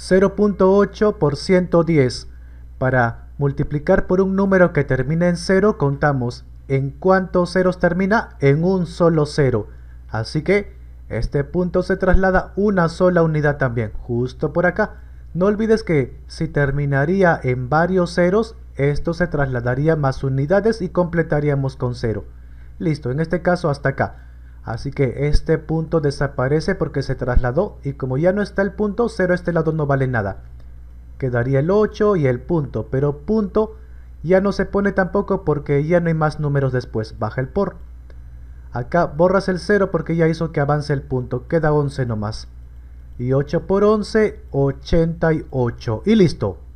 0.8 por 110. Para multiplicar por un número que termina en 0, contamos en cuántos ceros termina en un solo cero. Así que este punto se traslada una sola unidad también, justo por acá. No olvides que si terminaría en varios ceros, esto se trasladaría más unidades y completaríamos con 0. Listo, en este caso hasta acá. Así que este punto desaparece porque se trasladó y como ya no está el punto 0, este lado no vale nada. Quedaría el 8 y el punto, pero punto ya no se pone tampoco porque ya no hay más números después, baja el por. Acá borras el 0 porque ya hizo que avance el punto, queda 11 nomás. Y 8 por 11, 88. Y listo.